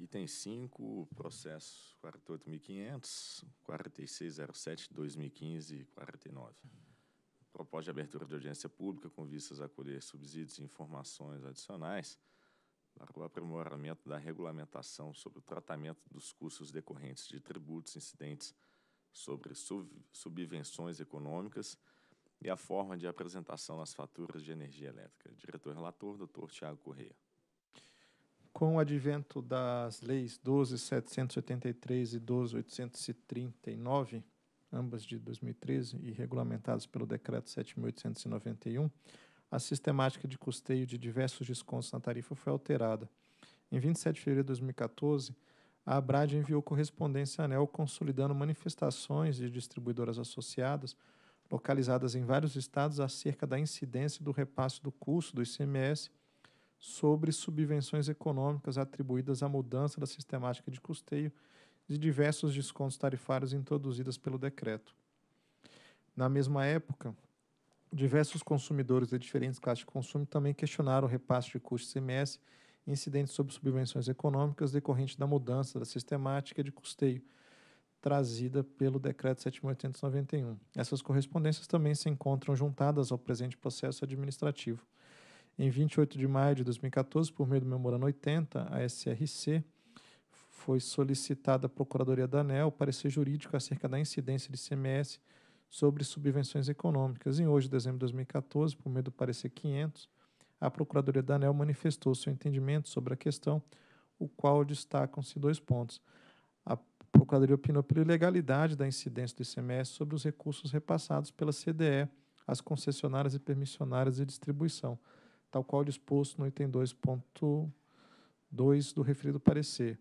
Item 5, processo 48.500, 4607-2015 49. Proposta de abertura de audiência pública com vistas a colher subsídios e informações adicionais para o aprimoramento da regulamentação sobre o tratamento dos custos decorrentes de tributos incidentes sobre subvenções econômicas e a forma de apresentação nas faturas de energia elétrica. Diretor relator, doutor Tiago Correia com o advento das leis 12.783 e 12.839, ambas de 2013 e regulamentadas pelo decreto 7.891, a sistemática de custeio de diversos descontos na tarifa foi alterada. Em 27 de fevereiro de 2014, a ABRAD enviou correspondência à ANEL consolidando manifestações de distribuidoras associadas localizadas em vários estados acerca da incidência do repasse do custo do ICMS sobre subvenções econômicas atribuídas à mudança da sistemática de custeio de diversos descontos tarifários introduzidos pelo decreto. Na mesma época, diversos consumidores de diferentes classes de consumo também questionaram o repasse de custos ICMS incidentes sobre subvenções econômicas decorrentes da mudança da sistemática de custeio trazida pelo Decreto 7.891. Essas correspondências também se encontram juntadas ao presente processo administrativo. Em 28 de maio de 2014, por meio do memorando 80, a SRC foi solicitada à Procuradoria da ANEL parecer jurídico acerca da incidência de CMS sobre subvenções econômicas. Em hoje, dezembro de 2014, por meio do parecer 500, a Procuradoria da ANEL manifestou seu entendimento sobre a questão, o qual destacam-se dois pontos. A Procuradoria opinou pela ilegalidade da incidência do ICMS sobre os recursos repassados pela CDE às concessionárias e permissionárias de distribuição tal qual disposto no item 2.2 do referido parecer.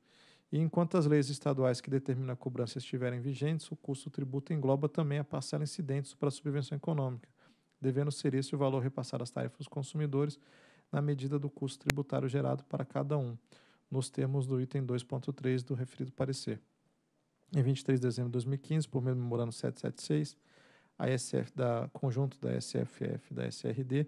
E enquanto as leis estaduais que determinam a cobrança estiverem vigentes, o custo do tributo engloba também a parcela incidente para a subvenção econômica, devendo ser esse o valor repassado às tarifas dos consumidores na medida do custo tributário gerado para cada um, nos termos do item 2.3 do referido parecer. Em 23 de dezembro de 2015, por meio do memorando 776, a SF da conjunto da SFF da SRD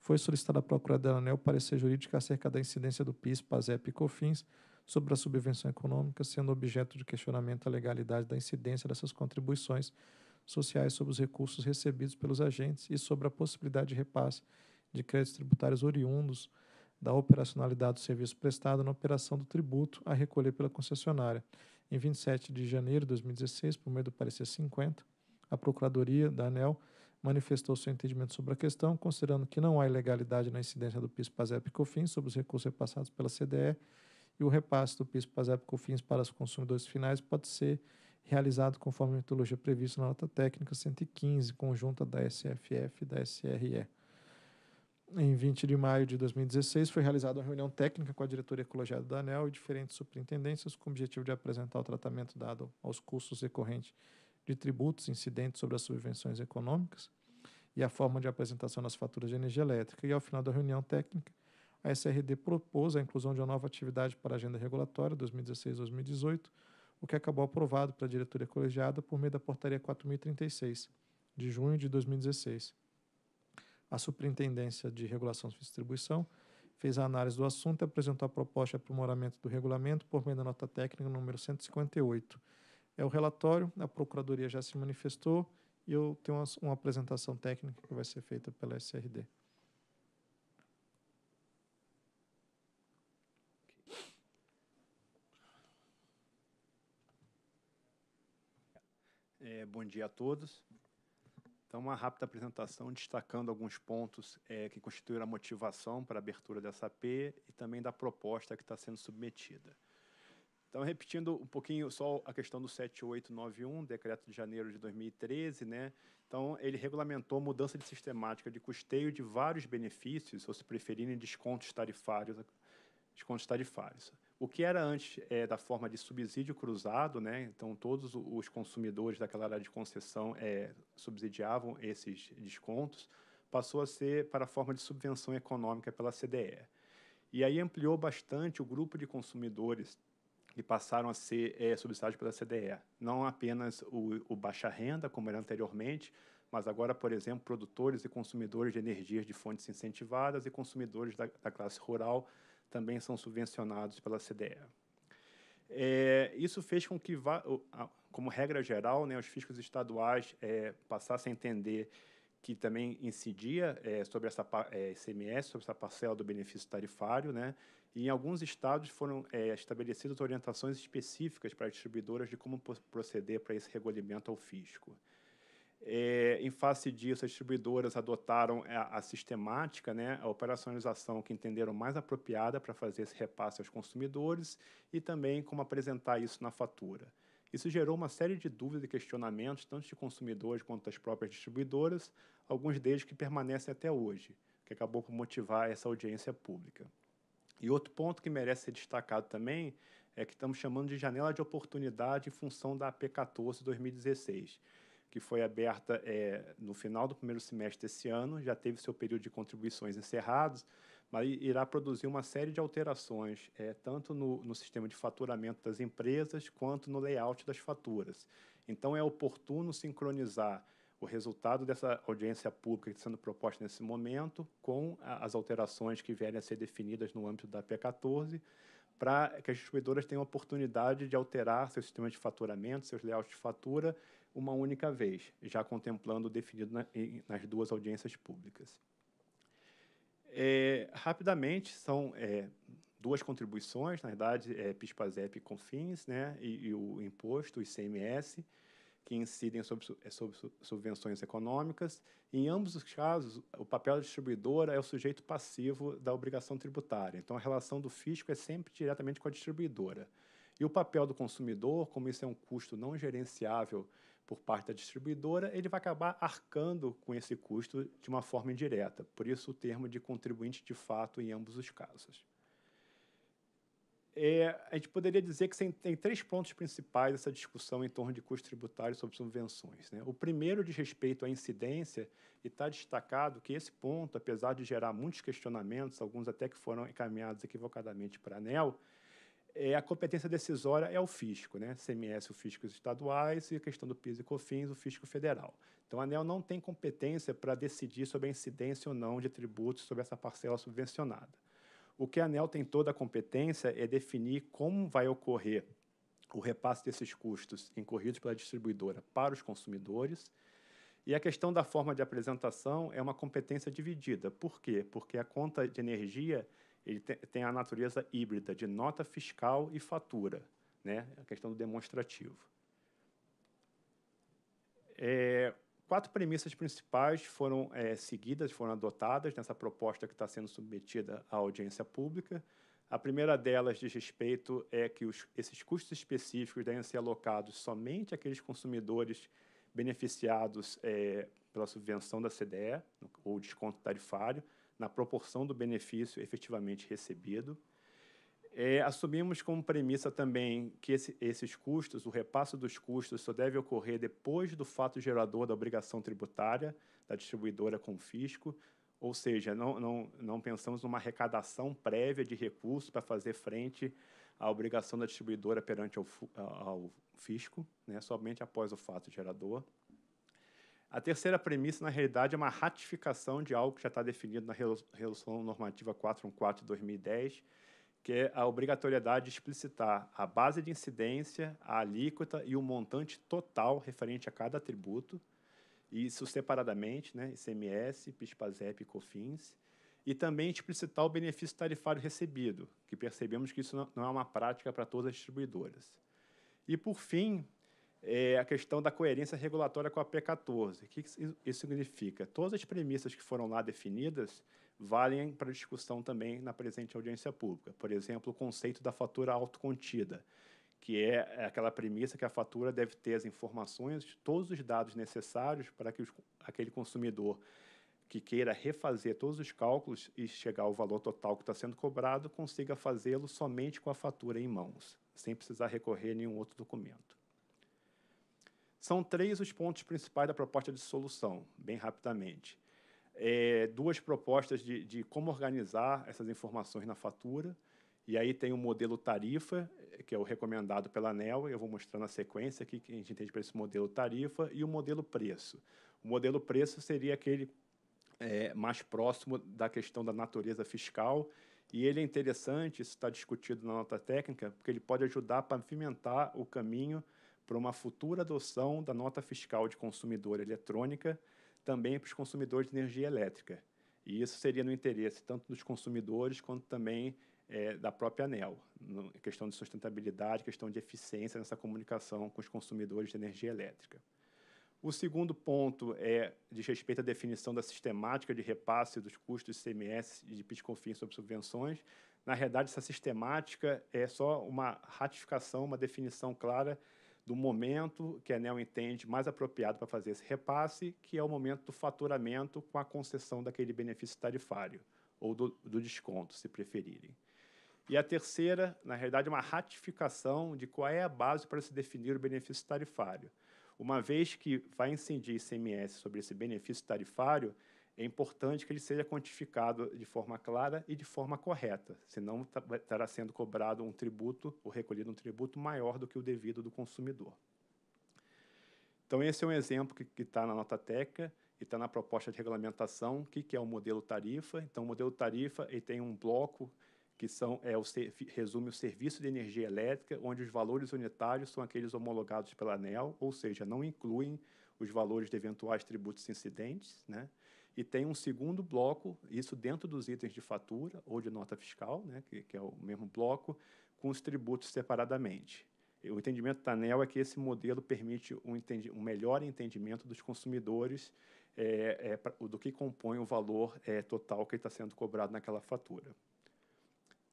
foi solicitada à Procuradoria da ANEL parecer jurídica acerca da incidência do PIS, PASEP e COFINS sobre a subvenção econômica, sendo objeto de questionamento a legalidade da incidência dessas contribuições sociais sobre os recursos recebidos pelos agentes e sobre a possibilidade de repasse de créditos tributários oriundos da operacionalidade do serviço prestado na operação do tributo a recolher pela concessionária. Em 27 de janeiro de 2016, por meio do parecer 50, a Procuradoria da ANEL manifestou seu entendimento sobre a questão, considerando que não há ilegalidade na incidência do PIS, PASEP e COFINS sobre os recursos repassados pela CDE e o repasse do PIS, PASEP e COFINS para os consumidores finais pode ser realizado conforme a metodologia prevista na nota técnica 115, conjunta da SFF e da SRE. Em 20 de maio de 2016, foi realizada uma reunião técnica com a diretoria colegiada da ANEL e diferentes superintendências com o objetivo de apresentar o tratamento dado aos custos recorrentes de tributos incidentes sobre as subvenções econômicas e a forma de apresentação das faturas de energia elétrica. E ao final da reunião técnica, a SRD propôs a inclusão de uma nova atividade para a agenda regulatória 2016-2018, o que acabou aprovado pela diretoria colegiada por meio da portaria 4036 de junho de 2016. A Superintendência de Regulação e Distribuição fez a análise do assunto e apresentou a proposta de aprimoramento do regulamento por meio da nota técnica número 158 é o relatório, a Procuradoria já se manifestou e eu tenho uma, uma apresentação técnica que vai ser feita pela SRD. É, bom dia a todos. Então, uma rápida apresentação destacando alguns pontos é, que constituíram a motivação para a abertura dessa AP e também da proposta que está sendo submetida. Então, repetindo um pouquinho só a questão do 7891, decreto de janeiro de 2013, né? Então, ele regulamentou mudança de sistemática de custeio de vários benefícios, ou se preferirem, descontos tarifários, descontos tarifários. O que era antes é, da forma de subsídio cruzado, né? Então, todos os consumidores daquela área de concessão é, subsidiavam esses descontos, passou a ser para a forma de subvenção econômica pela CDE. E aí ampliou bastante o grupo de consumidores e passaram a ser é, subsidiados pela CDE. Não apenas o, o, baixa renda, como era anteriormente, mas agora, por exemplo, produtores e consumidores de energias de fontes incentivadas e consumidores da, da classe rural também são subvencionados pela CDE. É, isso fez com que, como regra geral, né, os fiscos estaduais é, passassem a entender que também incidia é, sobre essa é, sobre essa parcela do benefício tarifário, né, e em alguns estados foram é, estabelecidas orientações específicas para distribuidoras de como proceder para esse recolhimento ao fisco. É, em face disso, as distribuidoras adotaram a, a, sistemática, né, a operacionalização que entenderam mais apropriada para fazer esse repasse aos consumidores e também como apresentar isso na fatura. Isso gerou uma série de dúvidas e questionamentos, tanto de consumidores quanto das próprias distribuidoras, alguns deles que permanecem até hoje, que acabou por motivar essa audiência pública. E outro ponto que merece ser destacado também é que estamos chamando de janela de oportunidade em função da AP 14 2016, que foi aberta é, no final do primeiro semestre desse ano, já teve seu período de contribuições encerrados, mas irá produzir uma série de alterações, é, tanto no, no sistema de faturamento das empresas, quanto no layout das faturas. Então, é oportuno sincronizar o resultado dessa audiência pública que está sendo proposta nesse momento, com a, as alterações que vierem a ser definidas no âmbito da P14, para que as distribuidoras tenham a oportunidade de alterar seu sistema de faturamento, seus layouts de fatura, uma única vez, já contemplando o definido na, em, nas duas audiências públicas. É, rapidamente, são é, duas contribuições, na verdade, é, PIS, PASEP e CONFINS, né, e, e o imposto, o ICMS, que incidem sobre, é sobre subvenções econômicas. em ambos os casos, o papel da distribuidora é o sujeito passivo da obrigação tributária. Então, a relação do fisco é sempre diretamente com a distribuidora. E o papel do consumidor, como isso é um custo não gerenciável por parte da distribuidora, ele vai acabar arcando com esse custo de uma forma indireta. Por isso, o termo de contribuinte de fato em ambos os casos é, a gente poderia dizer que tem três pontos principais essa discussão em torno de custos tributários sobre subvenções. Né? O primeiro diz respeito à incidência, e está destacado que esse ponto, apesar de gerar muitos questionamentos, alguns até que foram encaminhados equivocadamente para a ANEL, é, a competência decisória é o fisco, né? CMS, o fisco estaduais, e a questão do PIS e COFINS, o fisco federal. Então, a ANEL não tem competência para decidir sobre a incidência ou não de tributos sobre essa parcela subvencionada. O que a ANEL tem toda a competência é definir como vai ocorrer o repasse desses custos incorridos pela distribuidora para os consumidores. E a questão da forma de apresentação é uma competência dividida. Por quê? Porque a conta de energia ele tem a natureza híbrida de nota fiscal e fatura, né? a questão do demonstrativo. É, quatro premissas principais foram é, seguidas, foram adotadas nessa proposta que está sendo submetida à audiência pública. A primeira delas diz respeito é que os, esses custos específicos devem ser alocados somente àqueles consumidores beneficiados é, pela subvenção da CDE ou desconto tarifário, na proporção do benefício efetivamente recebido. É, assumimos como premissa também que esse, esses custos, o repasso dos custos, só deve ocorrer depois do fato gerador da obrigação tributária da distribuidora com o fisco, ou seja, não, não, não pensamos numa arrecadação prévia de recursos para fazer frente à obrigação da distribuidora perante ao, ao fisco, né, somente após o fato gerador. A terceira premissa, na realidade, é uma ratificação de algo que já está definido na Resolução Normativa 414 de 2010, que é a obrigatoriedade de explicitar a base de incidência, a alíquota e o montante total referente a cada atributo, isso separadamente, né, ICMS, PIS/PASEP e COFINS, e também explicitar o benefício tarifário recebido, que percebemos que isso não é uma prática para todas as distribuidoras. E, por fim, é a questão da coerência regulatória com a P14. O que isso significa? Todas as premissas que foram lá definidas, valem para discussão também na presente audiência pública. Por exemplo, o conceito da fatura autocontida, que é, é aquela premissa que a fatura deve ter as informações, todos os dados necessários para que os, aquele consumidor que queira refazer todos os cálculos e chegar ao valor total que está sendo cobrado, consiga fazê-lo somente com a fatura em mãos, sem precisar recorrer a nenhum outro documento. São três os pontos principais da proposta de solução, bem rapidamente é, duas propostas de, de, como organizar essas informações na fatura. E aí tem o modelo tarifa, que é o recomendado pela ANEL, eu vou mostrar na sequência aqui que a gente entende para esse modelo tarifa, e o modelo preço. O modelo preço seria aquele é, mais próximo da questão da natureza fiscal, e ele é interessante, isso está discutido na nota técnica, porque ele pode ajudar para pavimentar o caminho para uma futura adoção da nota fiscal de consumidor eletrônica, também para os consumidores de energia elétrica. E isso seria no interesse tanto dos consumidores quanto também é, da própria ANEL, no, questão de sustentabilidade, questão de eficiência nessa comunicação com os consumidores de energia elétrica. O segundo ponto é diz respeito à definição da sistemática de repasse dos custos de CMS e de PIS/COFINS sobre subvenções. Na realidade, essa sistemática é só uma ratificação, uma definição clara do momento que a ANEL entende mais apropriado para fazer esse repasse, que é o momento do faturamento com a concessão daquele benefício tarifário, ou do, do desconto, se preferirem. E a terceira, na realidade, é uma ratificação de qual é a base para se definir o benefício tarifário. Uma vez que vai incidir ICMS sobre esse benefício tarifário, é importante que ele seja quantificado de forma clara e de forma correta, senão estará sendo cobrado um tributo ou recolhido um tributo maior do que o devido do consumidor. Então, esse é um exemplo que está na nota técnica e está na proposta de regulamentação, que, que é o modelo tarifa. Então, o modelo tarifa ele tem um bloco que são, é, o, resume o serviço de energia elétrica, onde os valores unitários são aqueles homologados pela ANEL, ou seja, não incluem os valores de eventuais tributos incidentes, né? e tem um segundo bloco, isso dentro dos itens de fatura ou de nota fiscal, né, que, que é o mesmo bloco, com os tributos separadamente. o entendimento da ANEL é que esse modelo permite um, um melhor entendimento dos consumidores é, é, pra, do que compõe o valor é, total que está sendo cobrado naquela fatura.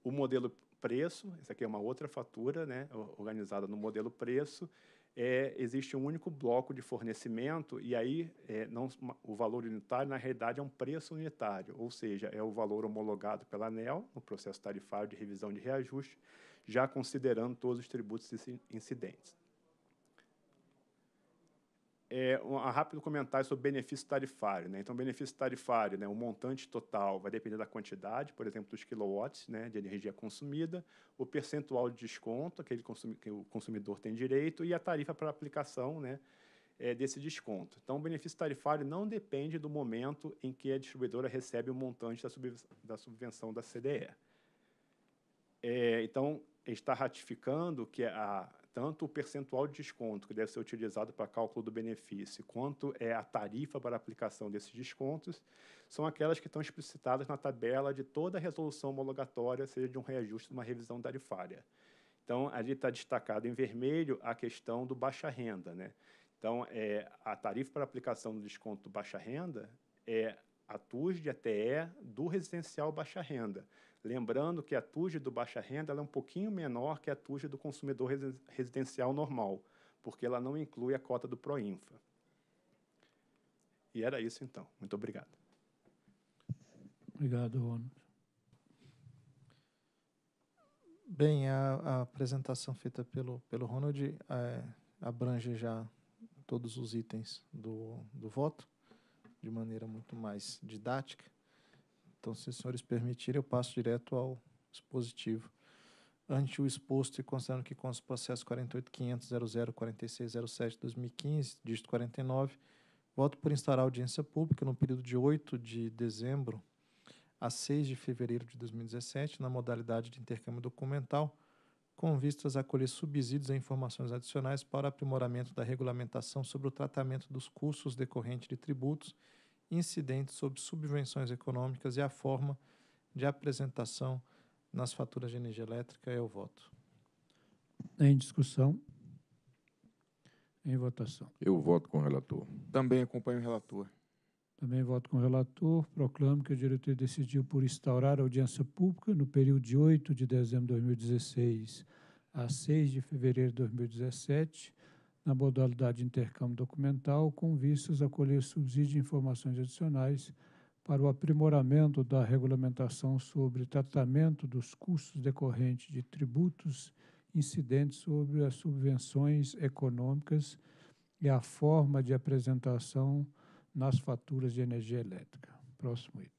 O modelo preço, essa aqui é uma outra fatura né, organizada no modelo preço, é, existe um único bloco de fornecimento e aí é, não, o valor unitário, na realidade, é um preço unitário, ou seja, é o valor homologado pela ANEL no processo tarifário de revisão de reajuste, já considerando todos os tributos incidentes é, um rápido comentário sobre benefício tarifário. Né? Então, benefício tarifário, né, o montante total vai depender da quantidade, por exemplo, dos quilowatts né, de energia consumida, o percentual de desconto consumi que o consumidor tem direito e a tarifa para aplicação né, é, desse desconto. Então, o benefício tarifário não depende do momento em que a distribuidora recebe o montante da, sub da subvenção da CDE. É, então, está ratificando que a tanto o percentual de desconto que deve ser utilizado para cálculo do benefício, quanto é a tarifa para aplicação desses descontos, são aquelas que estão explicitadas na tabela de toda resolução homologatória, seja de um reajuste, de uma revisão tarifária. Então, ali está destacado em vermelho a questão do baixa renda. Né? Então, é, a tarifa para aplicação do desconto do baixa renda é a TUS até é do residencial baixa renda. Lembrando que a TUS do baixa renda é um pouquinho menor que a TUS do consumidor residencial normal, porque ela não inclui a cota do Proinfa. E era isso então. Muito obrigado. Obrigado, Ronald. Bem, a, a, apresentação feita pelo, pelo Ronald é, abrange já todos os itens do, do voto de maneira muito mais didática. Então, se os senhores permitirem, eu passo direto ao dispositivo. Ante o exposto e considerando que consta o processo 48.500.004607-2015, dígito 49, voto por instar a audiência pública no período de 8 de dezembro a 6 de fevereiro de 2017, na modalidade de intercâmbio documental, com vistas a colher subsídios e informações adicionais para aprimoramento da regulamentação sobre o tratamento dos custos decorrentes de tributos, incidentes sobre subvenções econômicas e a forma de apresentação nas faturas de energia elétrica. É o voto. Em discussão. Em votação. Eu voto com o relator. Também acompanho o relator. Também voto com o relator. Proclamo que o diretor decidiu por instaurar a audiência pública no período de 8 de dezembro de 2016 a 6 de fevereiro de 2017, na modalidade de intercâmbio documental, com vistas a colher subsídios de informações adicionais para o aprimoramento da regulamentação sobre tratamento dos custos decorrentes de tributos incidentes sobre as subvenções econômicas e a forma de apresentação nas faturas de energia elétrica. Próximo item.